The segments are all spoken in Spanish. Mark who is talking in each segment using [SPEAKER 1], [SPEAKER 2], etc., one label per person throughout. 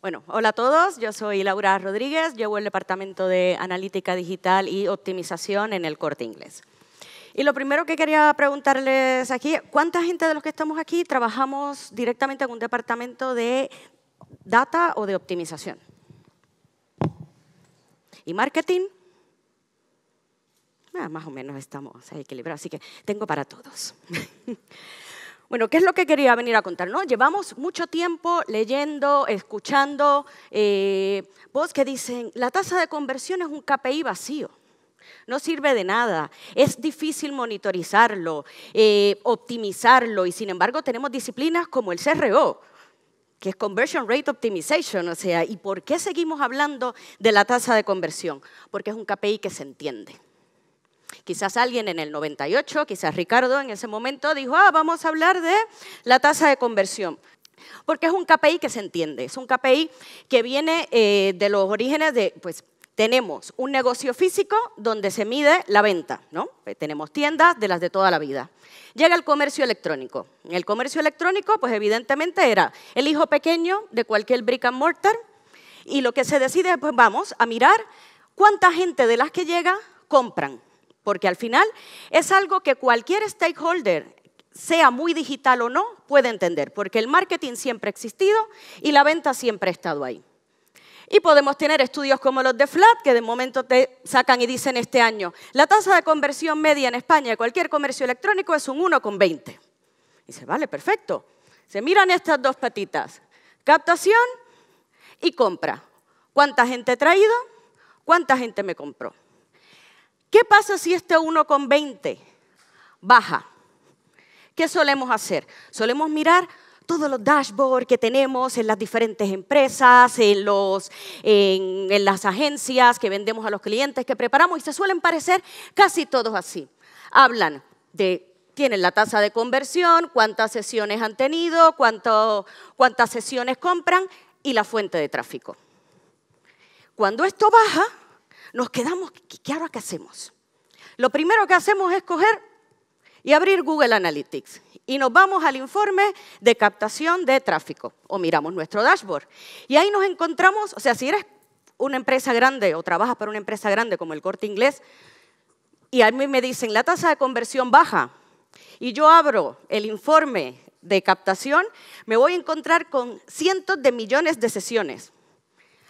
[SPEAKER 1] Bueno, hola a todos, yo soy Laura Rodríguez, llevo el Departamento de Analítica Digital y Optimización en el Corte Inglés. Y lo primero que quería preguntarles aquí, ¿cuánta gente de los que estamos aquí trabajamos directamente en un departamento de data o de optimización? ¿Y marketing? Ah, más o menos estamos equilibrados, así que tengo para todos. Bueno, ¿qué es lo que quería venir a contar? No? Llevamos mucho tiempo leyendo, escuchando eh, que dicen, la tasa de conversión es un KPI vacío, no sirve de nada, es difícil monitorizarlo, eh, optimizarlo y sin embargo tenemos disciplinas como el CRO, que es Conversion Rate Optimization, o sea, ¿y por qué seguimos hablando de la tasa de conversión? Porque es un KPI que se entiende. Quizás alguien en el 98, quizás Ricardo en ese momento dijo, ah, vamos a hablar de la tasa de conversión. Porque es un KPI que se entiende, es un KPI que viene eh, de los orígenes de, pues, tenemos un negocio físico donde se mide la venta, ¿no? Eh, tenemos tiendas de las de toda la vida. Llega el comercio electrónico. En el comercio electrónico, pues evidentemente era el hijo pequeño de cualquier brick and mortar y lo que se decide es, pues vamos a mirar cuánta gente de las que llega compran porque al final es algo que cualquier stakeholder, sea muy digital o no, puede entender, porque el marketing siempre ha existido y la venta siempre ha estado ahí. Y podemos tener estudios como los de FLAT, que de momento te sacan y dicen este año, la tasa de conversión media en España de cualquier comercio electrónico es un 1,20. Dice, vale, perfecto. Se miran estas dos patitas, captación y compra. ¿Cuánta gente he traído? ¿Cuánta gente me compró? ¿Qué pasa si este 1,20 baja? ¿Qué solemos hacer? Solemos mirar todos los dashboards que tenemos en las diferentes empresas, en, los, en, las agencias que vendemos a los clientes, que preparamos, y se suelen parecer casi todos así. Hablan de, tienen la tasa de conversión, cuántas sesiones han tenido, cuántas sesiones compran y la fuente de tráfico. Cuando esto baja, nos quedamos, ¿qué ahora qué hacemos? Lo primero que hacemos es coger y abrir Google Analytics y nos vamos al informe de captación de tráfico o miramos nuestro dashboard. Y ahí nos encontramos, o sea, si eres una empresa grande o trabajas para una empresa grande como el Corte Inglés y a mí me dicen la tasa de conversión baja y yo abro el informe de captación, me voy a encontrar con cientos de millones de sesiones.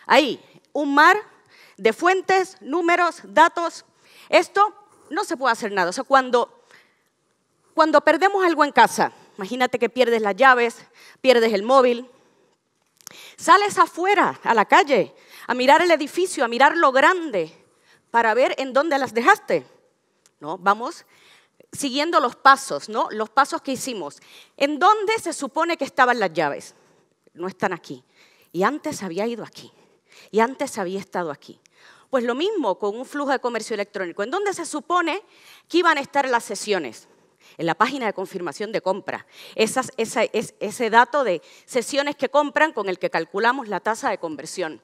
[SPEAKER 1] Ahí, un mar de fuentes, números, datos. Esto no se puede hacer nada. O sea, cuando, cuando perdemos algo en casa, imagínate que pierdes las llaves, pierdes el móvil, sales afuera, a la calle, a mirar el edificio, a mirar lo grande, para ver en dónde las dejaste. ¿No? Vamos siguiendo los pasos, ¿no? Los pasos que hicimos. ¿En dónde se supone que estaban las llaves? No están aquí. Y antes había ido aquí. Y antes había estado aquí. Pues lo mismo con un flujo de comercio electrónico. ¿En dónde se supone que iban a estar las sesiones? En la página de confirmación de compra. ese dato de sesiones que compran con el que calculamos la tasa de conversión.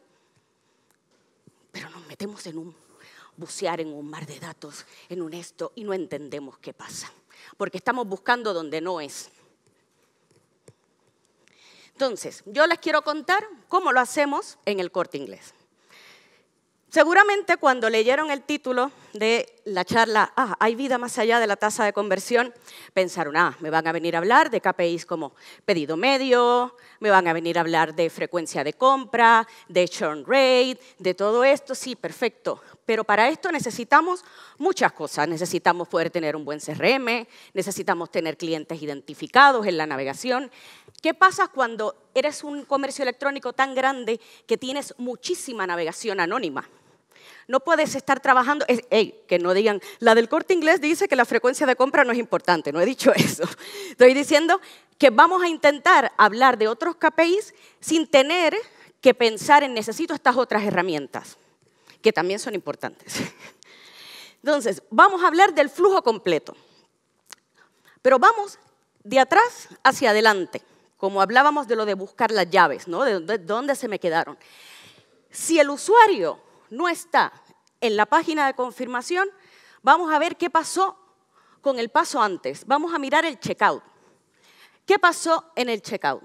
[SPEAKER 1] Pero nos metemos en un bucear en un mar de datos, en un esto, y no entendemos qué pasa. Porque estamos buscando donde no es. Entonces, yo les quiero contar cómo lo hacemos en el corte inglés. Seguramente cuando leyeron el título de la charla, ah, hay vida más allá de la tasa de conversión, pensaron, ah, me van a venir a hablar de KPIs como pedido medio, me van a venir a hablar de frecuencia de compra, de churn rate, de todo esto, sí, perfecto. Pero para esto necesitamos muchas cosas. Necesitamos poder tener un buen CRM, necesitamos tener clientes identificados en la navegación. ¿Qué pasa cuando eres un comercio electrónico tan grande que tienes muchísima navegación anónima? No puedes estar trabajando. Es, que no digan. La del corte inglés dice que la frecuencia de compra no es importante. No he dicho eso. Estoy diciendo que vamos a intentar hablar de otros KPIs sin tener que pensar en necesito estas otras herramientas, que también son importantes. Entonces, vamos a hablar del flujo completo. Pero vamos de atrás hacia adelante, como hablábamos de lo de buscar las llaves, ¿no? De dónde se me quedaron. Si el usuario no está en la página de confirmación, vamos a ver qué pasó con el paso antes. Vamos a mirar el checkout. ¿Qué pasó en el checkout?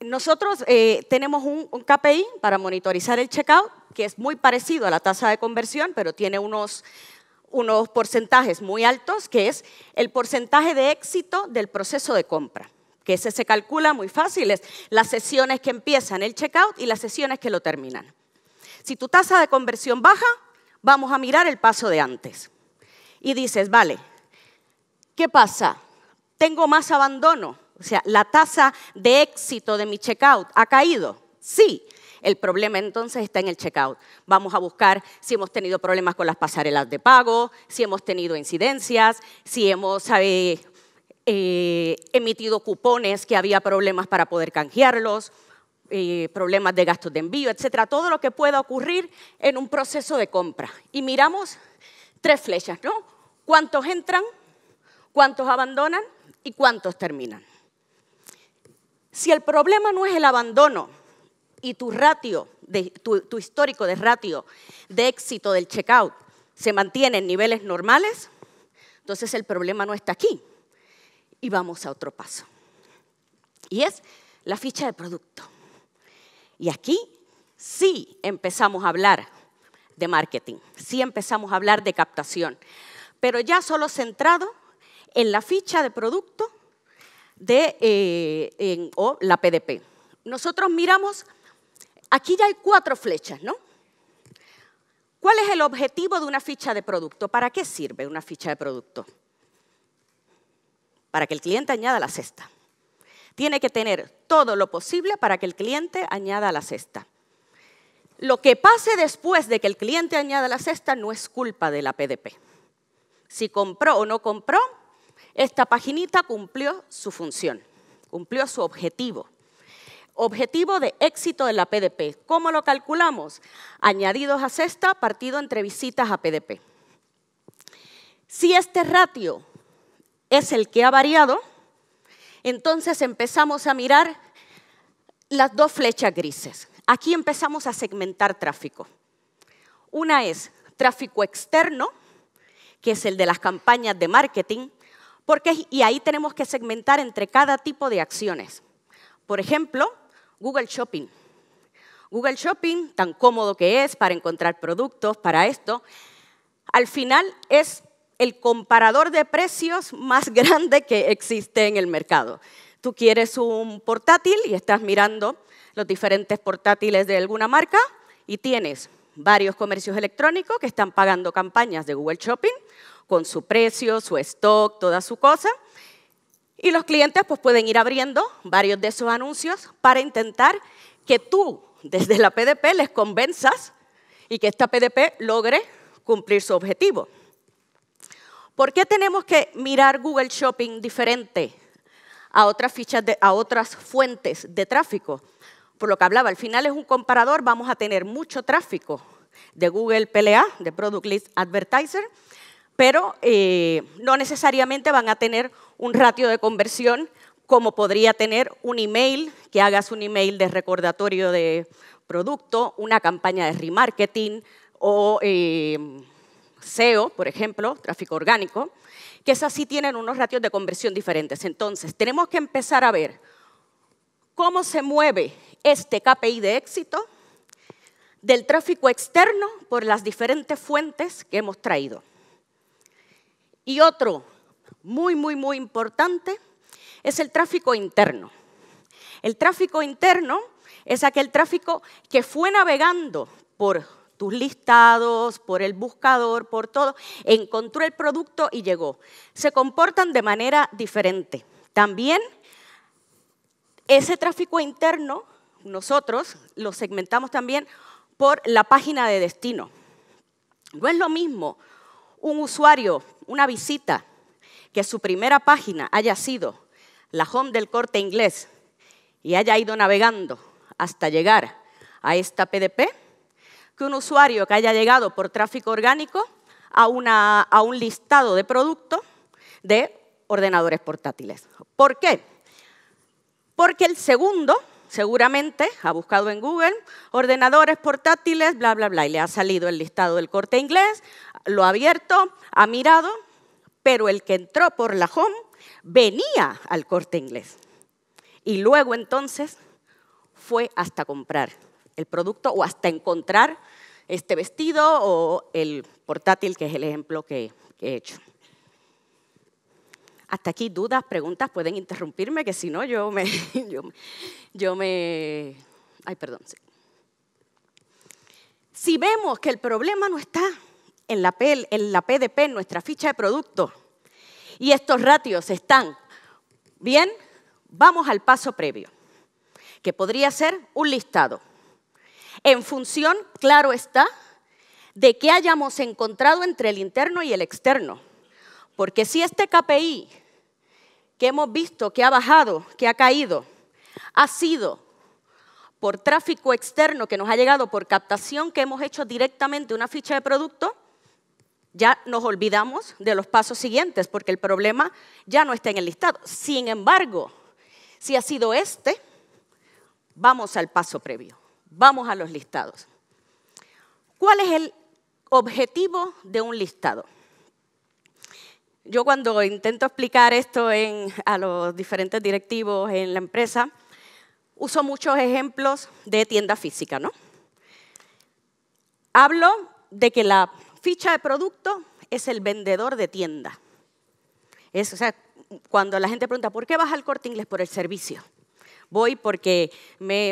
[SPEAKER 1] Nosotros eh, tenemos un, KPI para monitorizar el checkout, que es muy parecido a la tasa de conversión, pero tiene unos, unos porcentajes muy altos, que es el porcentaje de éxito del proceso de compra, que ese se calcula muy fácil, es las sesiones que empiezan el checkout y las sesiones que lo terminan. Si tu tasa de conversión baja, vamos a mirar el paso de antes. Y dices, vale, ¿qué pasa? Tengo más abandono, o sea, la tasa de éxito de mi checkout ha caído. Sí, el problema entonces está en el checkout. Vamos a buscar si hemos tenido problemas con las pasarelas de pago, si hemos tenido incidencias, si hemos eh, eh, emitido cupones que había problemas para poder canjearlos. Eh, problemas de gastos de envío, etcétera, todo lo que pueda ocurrir en un proceso de compra. Y miramos tres flechas, ¿no? ¿Cuántos entran? ¿Cuántos abandonan? ¿Y cuántos terminan? Si el problema no es el abandono y tu ratio, de, tu, tu histórico de ratio de éxito del checkout se mantiene en niveles normales, entonces el problema no está aquí. Y vamos a otro paso. Y es la ficha de producto. Y aquí sí empezamos a hablar de marketing, sí empezamos a hablar de captación, pero ya solo centrado en la ficha de producto eh, o la PDP. Nosotros miramos, aquí ya hay cuatro flechas, ¿no? ¿Cuál es el objetivo de una ficha de producto? ¿Para qué sirve una ficha de producto? Para que el cliente añada la cesta. Tiene que tener todo lo posible para que el cliente añada a la cesta. Lo que pase después de que el cliente añada la cesta no es culpa de la PDP. Si compró o no compró, esta paginita cumplió su función, cumplió su objetivo. Objetivo de éxito de la PDP. ¿Cómo lo calculamos? Añadidos a cesta partido entre visitas a PDP. Si este ratio es el que ha variado, entonces empezamos a mirar las dos flechas grises. Aquí empezamos a segmentar tráfico. Una es tráfico externo, que es el de las campañas de marketing, porque, y ahí tenemos que segmentar entre cada tipo de acciones. Por ejemplo, Google Shopping. Google Shopping, tan cómodo que es para encontrar productos, para esto, al final es el comparador de precios más grande que existe en el mercado. Tú quieres un portátil y estás mirando los diferentes portátiles de alguna marca y tienes varios comercios electrónicos que están pagando campañas de Google Shopping con su precio, su stock, toda su cosa. Y los clientes pues, pueden ir abriendo varios de esos anuncios para intentar que tú, desde la PDP, les convenzas y que esta PDP logre cumplir su objetivo. ¿Por qué tenemos que mirar Google Shopping diferente a otras fichas, de, otras fuentes de tráfico? Por lo que hablaba, al final es un comparador, vamos a tener mucho tráfico de Google PLA, de Product List Advertiser, pero eh, no necesariamente van a tener un ratio de conversión como podría tener un email, que hagas un email de recordatorio de producto, una campaña de remarketing o eh, SEO, por ejemplo, tráfico orgánico, que esas sí tienen unos ratios de conversión diferentes. Entonces, tenemos que empezar a ver cómo se mueve este KPI de éxito del tráfico externo por las diferentes fuentes que hemos traído. Y otro muy, muy, muy importante es el tráfico interno. El tráfico interno es aquel tráfico que fue navegando por tus listados, por el buscador, por todo, encontró el producto y llegó. Se comportan de manera diferente. También ese tráfico interno, nosotros lo segmentamos también por la página de destino. No es lo mismo un usuario, una visita, que su primera página haya sido la home del corte inglés y haya ido navegando hasta llegar a esta PDP que un usuario que haya llegado por tráfico orgánico a, a un listado de productos de ordenadores portátiles. ¿Por qué? Porque el segundo seguramente ha buscado en Google ordenadores portátiles, bla, bla, bla, y le ha salido el listado del corte inglés, lo ha abierto, ha mirado, pero el que entró por la home venía al corte inglés. Y luego entonces fue hasta comprar el producto o hasta encontrar este vestido o el portátil, que es el ejemplo que, he hecho. Hasta aquí dudas, preguntas, pueden interrumpirme, que si no yo me, yo, me, ay, perdón. Si vemos que el problema no está en la, en la PDP, en nuestra ficha de producto, y estos ratios están bien, vamos al paso previo, que podría ser un listado en función, claro está, de qué hayamos encontrado entre el interno y el externo. Porque si este KPI que hemos visto que ha bajado, que ha caído, ha sido por tráfico externo que nos ha llegado por captación que hemos hecho directamente una ficha de producto, ya nos olvidamos de los pasos siguientes porque el problema ya no está en el listado. Sin embargo, si ha sido este, vamos al paso previo. Vamos a los listados. ¿Cuál es el objetivo de un listado? Yo cuando intento explicar esto a los diferentes directivos en la empresa, uso muchos ejemplos de tienda física, ¿no? Hablo de que la ficha de producto es el vendedor de tienda. o sea, cuando la gente pregunta, ¿por qué vas al corte inglés? Por el servicio voy porque me,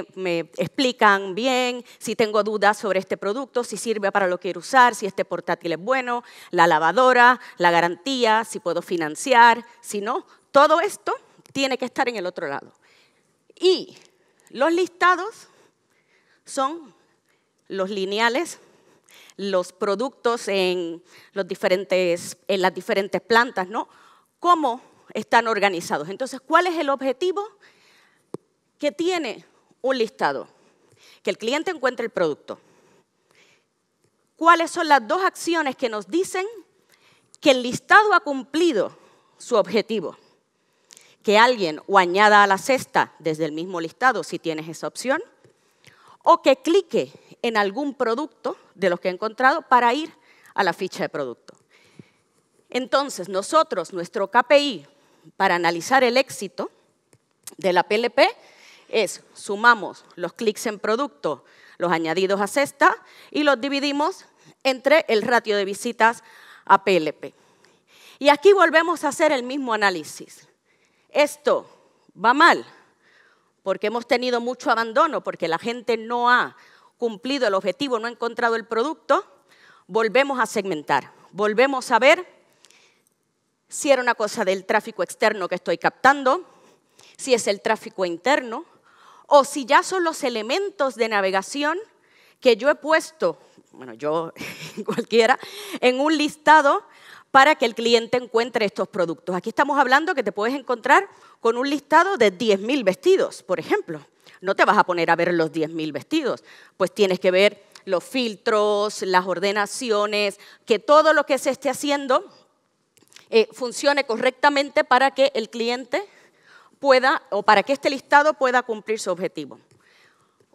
[SPEAKER 1] explican bien si tengo dudas sobre este producto, si sirve para lo que quiero usar, si este portátil es bueno, la lavadora, la garantía, si puedo financiar, si no. Todo esto tiene que estar en el otro lado. Y los listados son los lineales, los productos en, los diferentes, en las diferentes plantas, ¿no? Cómo están organizados. Entonces, ¿cuál es el objetivo que tiene un listado, que el cliente encuentre el producto. ¿Cuáles son las dos acciones que nos dicen que el listado ha cumplido su objetivo? Que alguien o añada a la cesta desde el mismo listado si tienes esa opción, o que clique en algún producto de los que ha encontrado para ir a la ficha de producto. Entonces, nosotros, nuestro KPI para analizar el éxito de la PLP es sumamos los clics en producto, los añadidos a cesta y los dividimos entre el ratio de visitas a PLP. Y aquí volvemos a hacer el mismo análisis. Esto va mal porque hemos tenido mucho abandono, porque la gente no ha cumplido el objetivo, no ha encontrado el producto, volvemos a segmentar, volvemos a ver si era una cosa del tráfico externo que estoy captando, si es el tráfico interno, o si ya son los elementos de navegación que yo he puesto, bueno, yo cualquiera, en un listado para que el cliente encuentre estos productos. Aquí estamos hablando que te puedes encontrar con un listado de 10.000 vestidos, por ejemplo. No te vas a poner a ver los 10.000 vestidos, pues tienes que ver los filtros, las ordenaciones, que todo lo que se esté haciendo eh, funcione correctamente para que el cliente pueda, o para que este listado pueda cumplir su objetivo.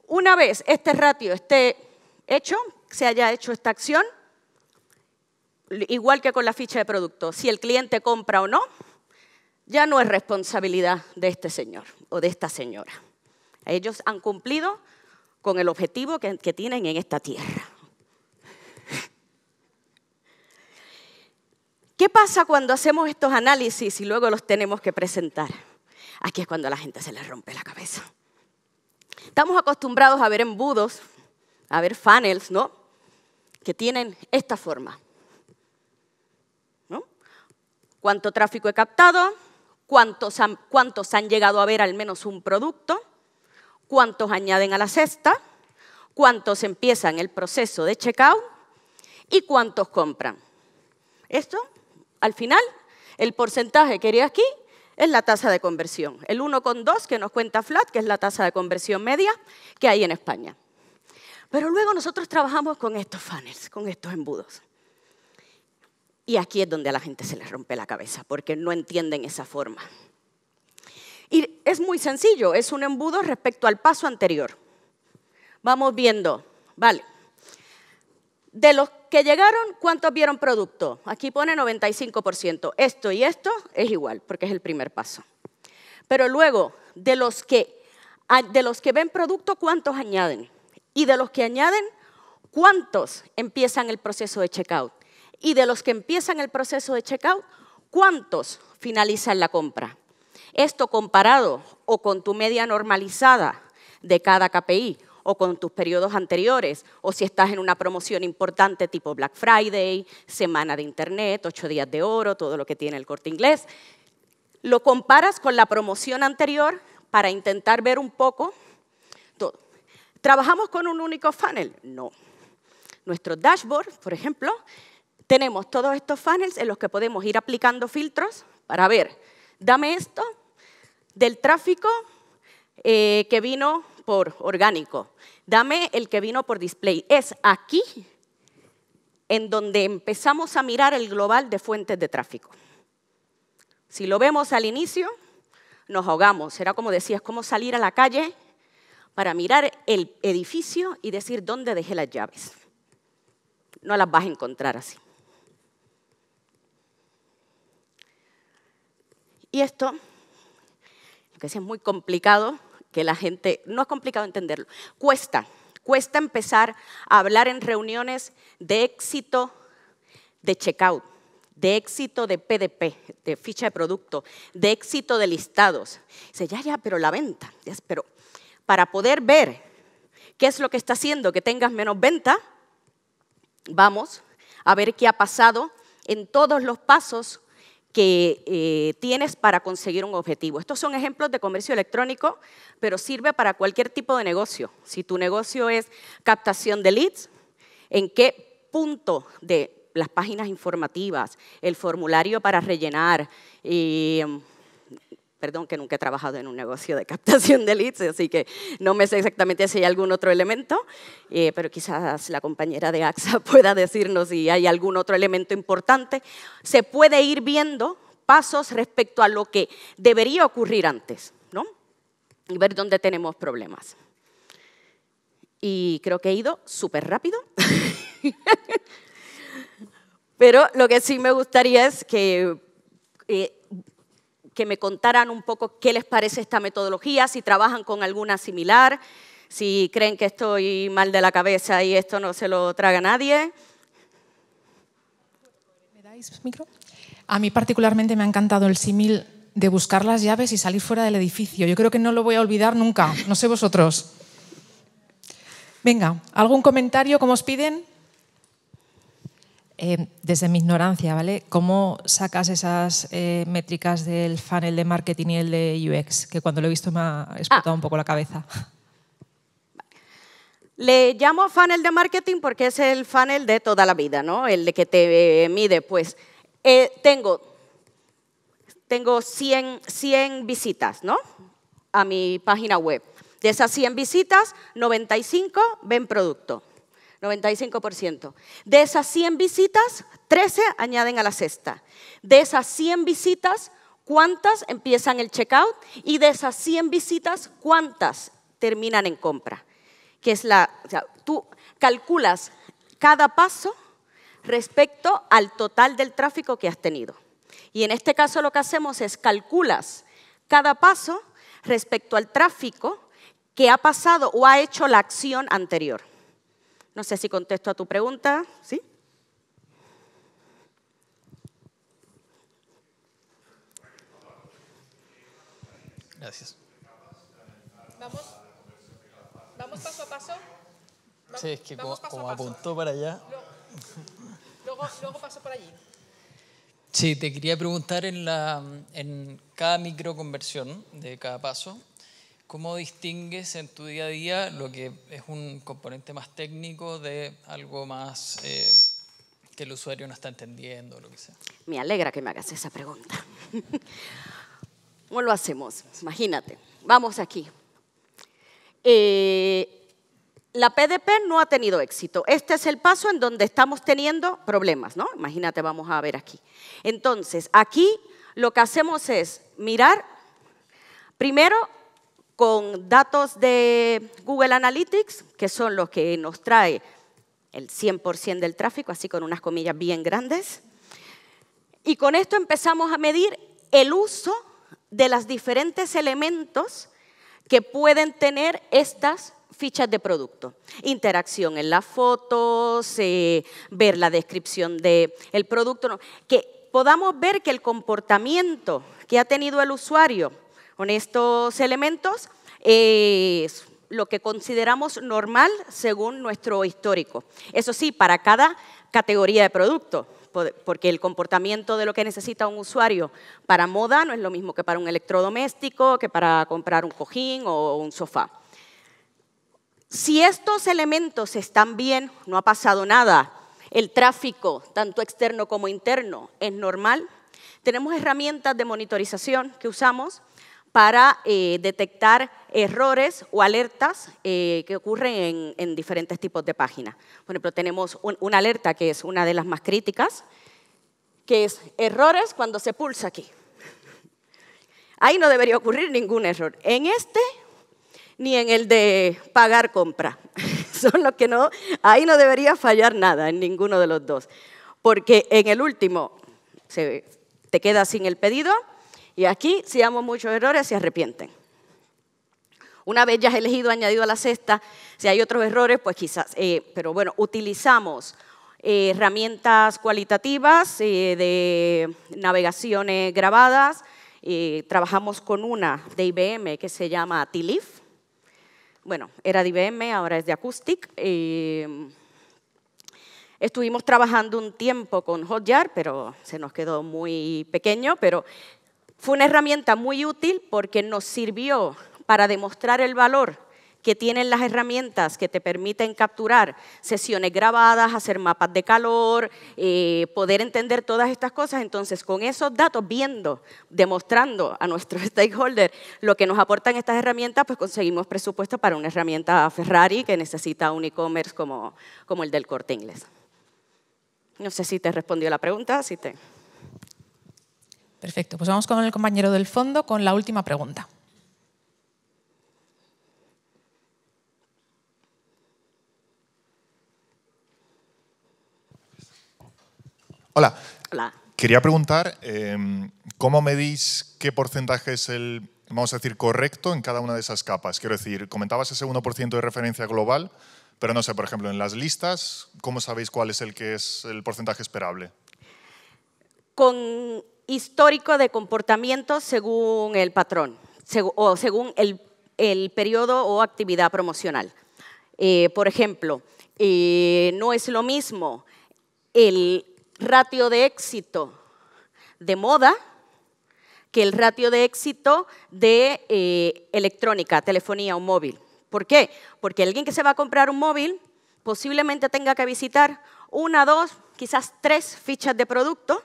[SPEAKER 1] Una vez este ratio esté hecho, se haya hecho esta acción, igual que con la ficha de producto, si el cliente compra o no, ya no es responsabilidad de este señor o de esta señora. Ellos han cumplido con el objetivo que, que tienen en esta tierra. ¿Qué pasa cuando hacemos estos análisis y luego los tenemos que presentar? Aquí es cuando a la gente se le rompe la cabeza. Estamos acostumbrados a ver embudos, a ver funnels, ¿no? Que tienen esta forma. ¿No? ¿Cuánto tráfico he captado? ¿Cuántos han, ¿Cuántos han llegado a ver al menos un producto? ¿Cuántos añaden a la cesta? ¿Cuántos empiezan el proceso de checkout? ¿Y cuántos compran? Esto, al final, el porcentaje que hay aquí es la tasa de conversión. El 1,2 que nos cuenta Flat, que es la tasa de conversión media que hay en España. Pero luego nosotros trabajamos con estos funnels, con estos embudos. Y aquí es donde a la gente se le rompe la cabeza, porque no entienden esa forma. Y es muy sencillo, es un embudo respecto al paso anterior. Vamos viendo, vale, de los que llegaron, ¿cuántos vieron producto? Aquí pone 95%. Esto y esto es igual, porque es el primer paso. Pero luego, de los que, ven producto, ¿cuántos añaden? Y de los que añaden, ¿cuántos empiezan el proceso de checkout? Y de los que empiezan el proceso de checkout, ¿cuántos finalizan la compra? Esto comparado o con tu media normalizada de cada KPI o con tus periodos anteriores, o si estás en una promoción importante tipo Black Friday, Semana de Internet, ocho días de oro, todo lo que tiene el corte inglés. Lo comparas con la promoción anterior para intentar ver un poco. ¿Trabajamos con un único funnel? No. Nuestro dashboard, por ejemplo, tenemos todos estos funnels en los que podemos ir aplicando filtros para ver, dame esto del tráfico eh, que vino por orgánico, dame el que vino por display. Es aquí en donde empezamos a mirar el global de fuentes de tráfico. Si lo vemos al inicio, nos ahogamos. Era como decías, cómo como salir a la calle para mirar el edificio y decir dónde dejé las llaves. No las vas a encontrar así. Y esto, que es muy complicado, que la gente, no es complicado entenderlo, cuesta, cuesta empezar a hablar en reuniones de éxito de checkout, de éxito de PDP, de ficha de producto, de éxito de listados. Dice, ya, ya, pero la venta, ya, pero para poder ver qué es lo que está haciendo que tengas menos venta, vamos a ver qué ha pasado en todos los pasos que eh, tienes para conseguir un objetivo. Estos son ejemplos de comercio electrónico, pero sirve para cualquier tipo de negocio. Si tu negocio es captación de leads, ¿en qué punto de las páginas informativas, el formulario para rellenar? Eh, perdón que nunca he trabajado en un negocio de captación de leads, así que no me sé exactamente si hay algún otro elemento, eh, pero quizás la compañera de AXA pueda decirnos si hay algún otro elemento importante. Se puede ir viendo pasos respecto a lo que debería ocurrir antes, ¿no? Y ver dónde tenemos problemas. Y creo que he ido súper rápido. pero lo que sí me gustaría es que eh, que me contaran un poco qué les parece esta metodología, si trabajan con alguna similar, si creen que estoy mal de la cabeza y esto no se lo traga nadie. ¿Me dais micro? A mí particularmente me ha encantado el símil de buscar las llaves y salir fuera del edificio. Yo creo que no lo voy a olvidar nunca, no sé vosotros. Venga, ¿algún comentario como os piden? Eh, desde mi ignorancia, ¿vale? ¿Cómo sacas esas eh, métricas del funnel de marketing y el de UX? Que cuando lo he visto me ha explotado ah. un poco la cabeza. Le llamo funnel de marketing porque es el funnel de toda la vida, ¿no? El de que te eh, mide, pues. tengo tengo 100, 100 visitas, A mi página web. De esas 100 visitas, 95 ven producto. 95%. De esas 100 visitas, 13 añaden a la cesta De esas 100 visitas, ¿cuántas empiezan el checkout? Y de esas 100 visitas, ¿cuántas terminan en compra? Que es la, tú calculas cada paso respecto al total del tráfico que has tenido. Y en este caso lo que hacemos es calculas cada paso respecto al tráfico que ha pasado o ha hecho la acción anterior. No sé si contesto a tu pregunta. ¿Sí? Gracias. ¿Vamos? ¿Vamos paso a paso? Sí, es que como, apuntó para allá. Luego, luego paso por allí. Sí, te quería preguntar en, la, en cada microconversión de cada paso, ¿Cómo distingues en tu día a día lo que es un componente más técnico de algo más eh, que el usuario no está entendiendo, lo que sea? Me alegra que me hagas esa pregunta. ¿Cómo lo hacemos? Imagínate, vamos aquí. Eh, la PDP no ha tenido éxito. Este es el paso en donde estamos teniendo problemas, ¿no? Imagínate, vamos a ver aquí. Entonces, aquí lo que hacemos es mirar primero con datos de Google Analytics, que son los que nos trae el 100% del tráfico, así con unas comillas bien grandes. Y con esto empezamos a medir el uso de los diferentes elementos que pueden tener estas fichas de producto. Interacción en las fotos, eh, ver la descripción del producto, que podamos ver que el comportamiento que ha tenido el usuario con estos elementos es lo que consideramos normal según nuestro histórico. Eso sí, para cada categoría de producto, porque el comportamiento de lo que necesita un usuario para moda no es lo mismo que para un electrodoméstico, que para comprar un cojín o un sofá. Si estos elementos están bien, no ha pasado nada, el tráfico, tanto externo como interno, es normal, tenemos herramientas de monitorización que usamos para eh, detectar errores o alertas eh, que ocurren en, diferentes tipos de páginas. Por ejemplo, tenemos una alerta que es una de las más críticas, que es errores cuando se pulsa aquí. Ahí no debería ocurrir ningún error. En este ni en el de pagar compra. Son los que no, ahí no debería fallar nada en ninguno de los dos. Porque en el último se, te queda sin el pedido y aquí, si damos muchos errores, se arrepienten. Una vez ya has elegido, añadido a la cesta, si hay otros errores, pues quizás, eh, pero bueno, utilizamos eh, herramientas cualitativas eh, de navegaciones grabadas. trabajamos con una de IBM que se llama TILIF. Bueno, era de IBM, ahora es de Acoustic. Estuvimos trabajando un tiempo con Hotjar, pero se nos quedó muy pequeño, pero fue una herramienta muy útil porque nos sirvió para demostrar el valor que tienen las herramientas que te permiten capturar sesiones grabadas, hacer mapas de calor, eh, poder entender todas estas cosas. Entonces, con esos datos, viendo, demostrando a nuestros stakeholders lo que nos aportan estas herramientas, pues conseguimos presupuesto para una herramienta Ferrari que necesita un e-commerce como, como el del corte inglés. No sé si te respondió la pregunta, si te... Perfecto, pues vamos con el compañero del fondo con la última pregunta. Hola. Hola. Quería preguntar, em, ¿cómo medís qué porcentaje es el, vamos a decir, correcto en cada una de esas capas? Quiero decir, comentabas ese 1% de referencia global, pero no sé, por ejemplo, en las listas, ¿cómo sabéis cuál es el que es el porcentaje esperable? Con histórico de comportamiento según el patrón o según el, el, periodo o actividad promocional. Eh, por ejemplo, eh, no es lo mismo el ratio de éxito de moda que el ratio de éxito de eh, electrónica, telefonía o móvil. ¿Por qué? Porque alguien que se va a comprar un móvil posiblemente tenga que visitar una, dos, quizás tres fichas de producto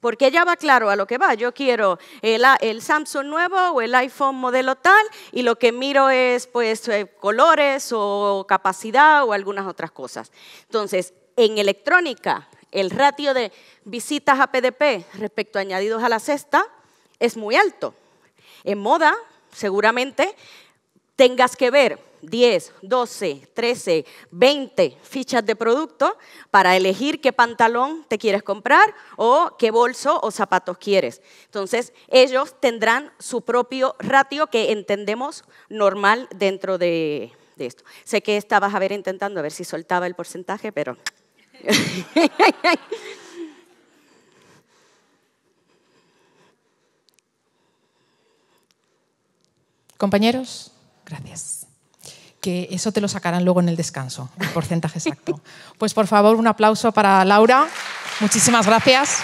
[SPEAKER 1] porque ya va claro a lo que va. Yo quiero el, Samsung nuevo o el iPhone modelo tal y lo que miro es pues eh, colores o capacidad o algunas otras cosas. Entonces, en electrónica, el ratio de visitas a PDP respecto a añadidos a la cesta es muy alto. En moda, seguramente, tengas que ver 10, 12, 13, 20 fichas de producto para elegir qué pantalón te quieres comprar o qué bolso o zapatos quieres. Entonces, ellos tendrán su propio ratio que entendemos normal dentro de, esto. Sé que estabas a ver intentando a ver si soltaba el porcentaje, pero... Compañeros, gracias que eso te lo sacarán luego en el descanso, el porcentaje exacto. Pues por favor, un aplauso para Laura. Muchísimas gracias.